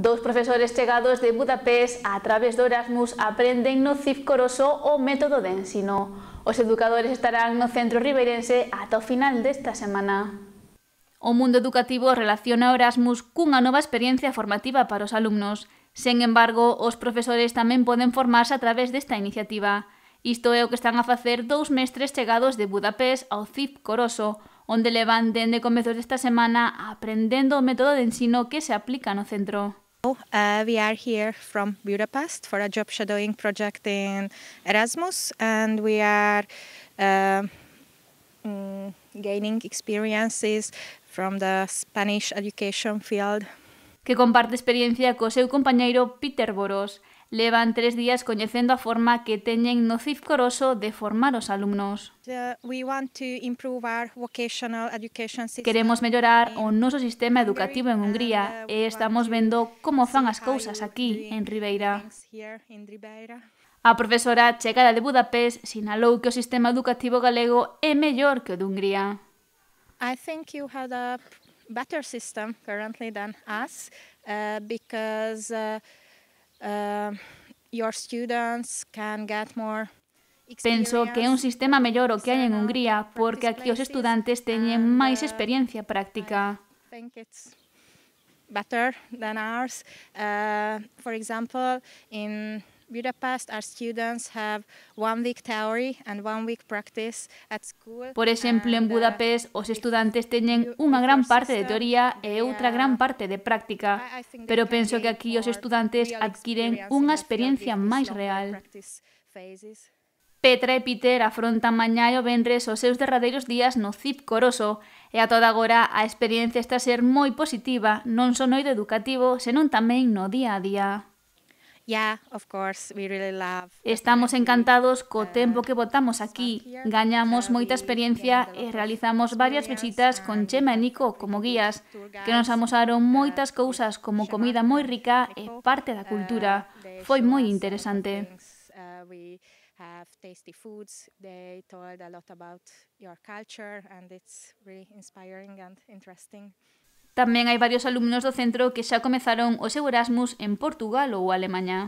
Dos profesores chegados de Budapest a través do Erasmus aprenden no CIF Coroso o método de ensino. Os educadores estarán no centro ribeirense ata o final desta semana. O mundo educativo relaciona o Erasmus cunha nova experiencia formativa para os alumnos. Sen embargo, os profesores tamén poden formarse a través desta iniciativa. Isto é o que están a facer dous mestres chegados de Budapest ao CIF Coroso, onde levan dende comezos desta semana aprendendo o método de ensino que se aplica no centro. Uh, we are here from Budapest for a job shadowing project in Erasmus, and we are uh, gaining experiences from the Spanish education field. Que comparte experiencia con su compañero Peter Boros levan tres días coñecendo a forma que teñen no CIF Coroso de formar os alumnos. Queremos mellorar o noso sistema educativo en Hungría uh, e estamos vendo como fan as cousas aquí, en Ribeira. A profesora chegada de Budapest sinalou que o sistema educativo galego é mellor que o de Hungría. I think you had a better system currently than us uh, because uh, Uh, your students can get more Penso que é un sistema mellor o que hai en Hungría, porque aquí os estudantes teñen máis uh, experiencia práctica. better than ours. Uh, for example, in our students have one one week week theory and practice at school. Por exemplo, en uh, Budapest, os estudantes teñen unha gran parte de teoría e outra uh, gran parte de práctica, pero penso que aquí os estudantes adquiren unha experiencia máis real. Petra e Peter afrontan mañá e o venres os seus derradeiros días no CIP Coroso e a toda agora a experiencia está a ser moi positiva non só no ido educativo, senón tamén no día a día of course, we really love. Estamos encantados co tempo que botamos aquí. Gañamos moita experiencia e realizamos varias visitas con Chema e Nico como guías, que nos amosaron moitas cousas como comida moi rica e parte da uh, cultura. Foi moi interesante. Uh, have tasty foods. They told a lot about your culture, and it's really inspiring and interesting. Tamén hai varios alumnos do centro que xa comezaron o seu Erasmus en Portugal ou Alemanha.